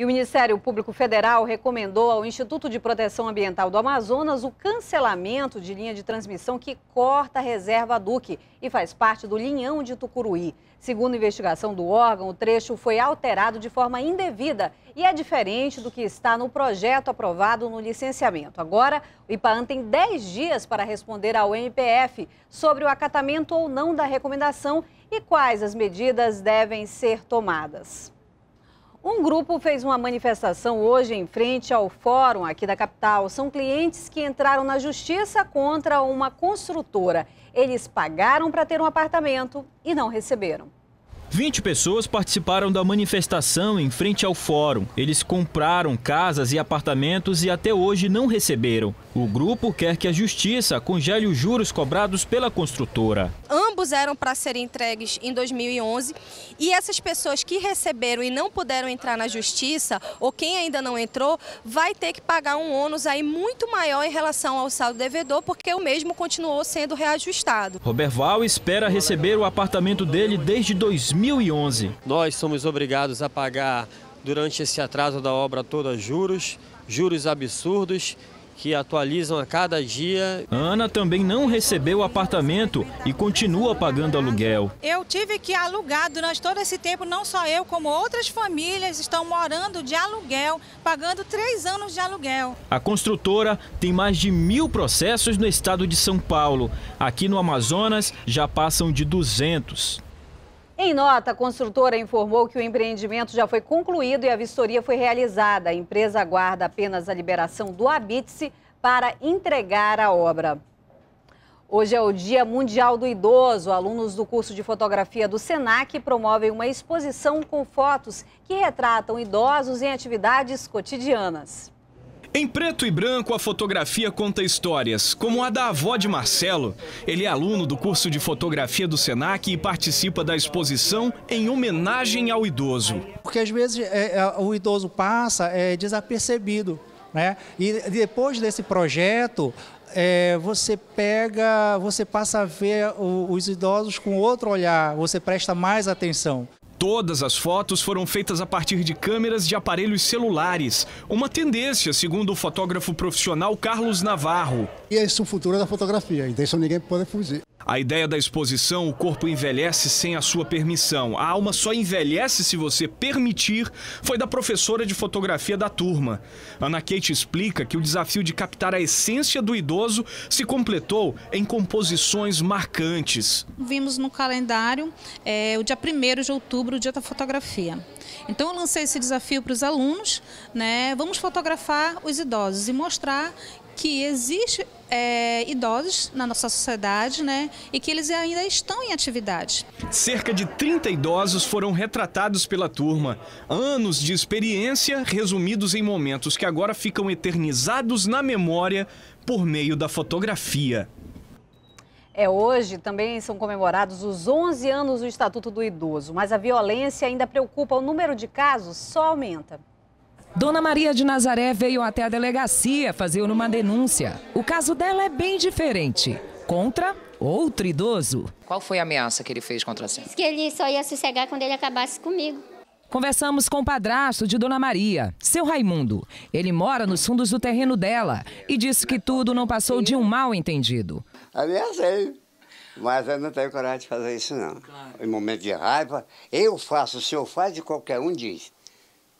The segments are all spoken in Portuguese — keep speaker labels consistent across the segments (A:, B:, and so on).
A: E o Ministério Público Federal recomendou ao Instituto de Proteção Ambiental do Amazonas o cancelamento de linha de transmissão que corta a reserva Duque e faz parte do linhão de Tucuruí. Segundo a investigação do órgão, o trecho foi alterado de forma indevida e é diferente do que está no projeto aprovado no licenciamento. Agora, o IPAAN tem 10 dias para responder ao MPF sobre o acatamento ou não da recomendação e quais as medidas devem ser tomadas. Um grupo fez uma manifestação hoje em frente ao fórum aqui da capital. São clientes que entraram na justiça contra uma construtora. Eles pagaram para ter um apartamento e não receberam.
B: 20 pessoas participaram da manifestação em frente ao fórum. Eles compraram casas e apartamentos e até hoje não receberam. O grupo quer que a justiça congele os juros cobrados pela construtora
A: ambos eram para serem entregues em 2011. E essas pessoas que receberam e não puderam entrar na justiça, ou quem ainda não entrou, vai ter que pagar um ônus aí muito maior em relação ao saldo devedor, porque o mesmo continuou sendo reajustado.
B: Roberval espera receber o apartamento dele desde 2011. Nós somos obrigados a pagar durante esse atraso da obra toda juros, juros absurdos que atualizam a cada dia. Ana também não recebeu apartamento e continua pagando aluguel.
A: Eu tive que alugar durante todo esse tempo, não só eu, como outras famílias estão morando de aluguel, pagando três anos de aluguel.
B: A construtora tem mais de mil processos no estado de São Paulo. Aqui no Amazonas já passam de 200.
A: Em nota, a construtora informou que o empreendimento já foi concluído e a vistoria foi realizada. A empresa aguarda apenas a liberação do habite para entregar a obra. Hoje é o Dia Mundial do Idoso. Alunos do curso de fotografia do SENAC promovem uma exposição com fotos que retratam idosos em atividades cotidianas.
B: Em preto e branco, a fotografia conta histórias, como a da avó de Marcelo. Ele é aluno do curso de fotografia do SENAC e participa da exposição em homenagem ao idoso.
A: Porque às vezes é, é o idoso passa é, desapercebido. Né? E depois desse projeto, é, você pega, você passa a ver o, os idosos com outro olhar, você presta mais
B: atenção. Todas as fotos foram feitas a partir de câmeras de aparelhos celulares, uma tendência, segundo o fotógrafo profissional Carlos Navarro. E esse é o futuro da fotografia, então isso ninguém pode fugir. A ideia da exposição, o corpo envelhece sem a sua permissão. A alma só envelhece se você permitir, foi da professora de fotografia da turma. Ana Kate explica que o desafio de captar a essência do idoso se completou em composições marcantes.
A: Vimos no calendário é, o dia 1 de outubro, o dia da fotografia. Então eu lancei esse desafio para os alunos, né? Vamos fotografar os idosos e mostrar que existe é, idosos na nossa sociedade né, e que eles ainda estão em atividade.
B: Cerca de 30 idosos foram retratados pela turma. Anos de experiência resumidos em momentos que agora ficam eternizados na memória por meio da fotografia.
A: É hoje também são comemorados os 11 anos do Estatuto do Idoso, mas a violência ainda preocupa, o número de casos só aumenta.
C: Dona Maria de Nazaré veio até a delegacia fazer uma denúncia. O caso dela é bem diferente. Contra outro idoso. Qual foi a ameaça que ele fez contra você?
A: que ele só ia sossegar
C: quando ele acabasse comigo. Conversamos com o padrasto de Dona Maria, seu Raimundo. Ele mora nos fundos do terreno dela e disse que tudo não passou de um mal entendido.
A: Ameacei, mas eu não tenho coragem de fazer isso, não. Em momento de raiva, eu faço, o senhor faz e qualquer um diz.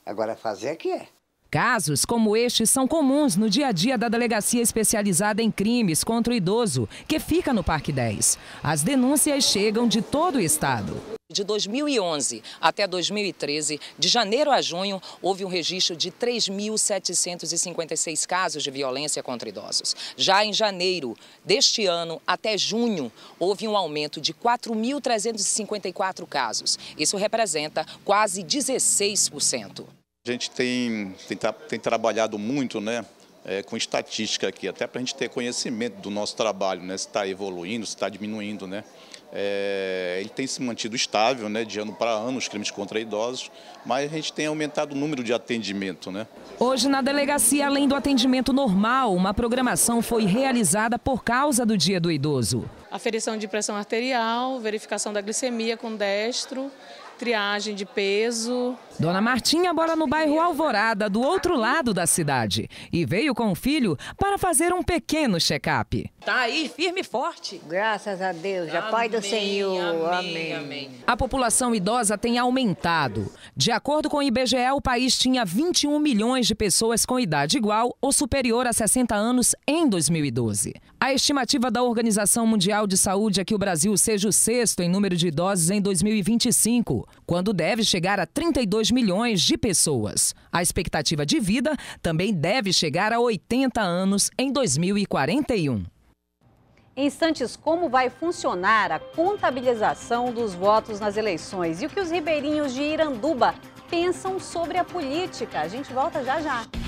A: Agora fazer é que é.
C: Casos como este são comuns no dia a dia da Delegacia Especializada em Crimes contra o Idoso, que fica no Parque 10. As denúncias chegam de todo o estado. De 2011 até 2013, de janeiro a junho, houve um registro de 3.756 casos de violência contra idosos. Já em janeiro deste ano até junho, houve um aumento de 4.354 casos. Isso representa quase 16%.
B: A gente tem, tem, tem trabalhado muito, né? é, com estatística aqui, até para a gente ter conhecimento do nosso trabalho, né, se está evoluindo, se está diminuindo. Né? É, ele tem se mantido estável né, de ano para ano, os crimes contra idosos, mas a gente tem aumentado o número de atendimento. Né?
C: Hoje, na delegacia, além do atendimento normal, uma programação foi realizada por causa do Dia do Idoso
A: aferição de pressão arterial, verificação da glicemia com destro, triagem de peso.
C: Dona Martinha mora no bairro Alvorada, do outro lado da cidade, e veio com o filho para fazer um pequeno check-up.
A: Tá aí, firme e forte. Graças a Deus, a Pai do Senhor. Amém, amém. amém.
C: A população idosa tem aumentado. De acordo com o IBGE, o país tinha 21 milhões de pessoas com idade igual ou superior a 60 anos em 2012. A estimativa da Organização Mundial de Saúde é que o Brasil seja o sexto em número de idosos em 2025 quando deve chegar a 32 milhões de pessoas. A expectativa de vida também deve chegar a 80 anos em 2041.
A: Em instantes, como vai funcionar a contabilização dos votos nas eleições e o que os ribeirinhos de Iranduba pensam sobre a política. A gente volta já já.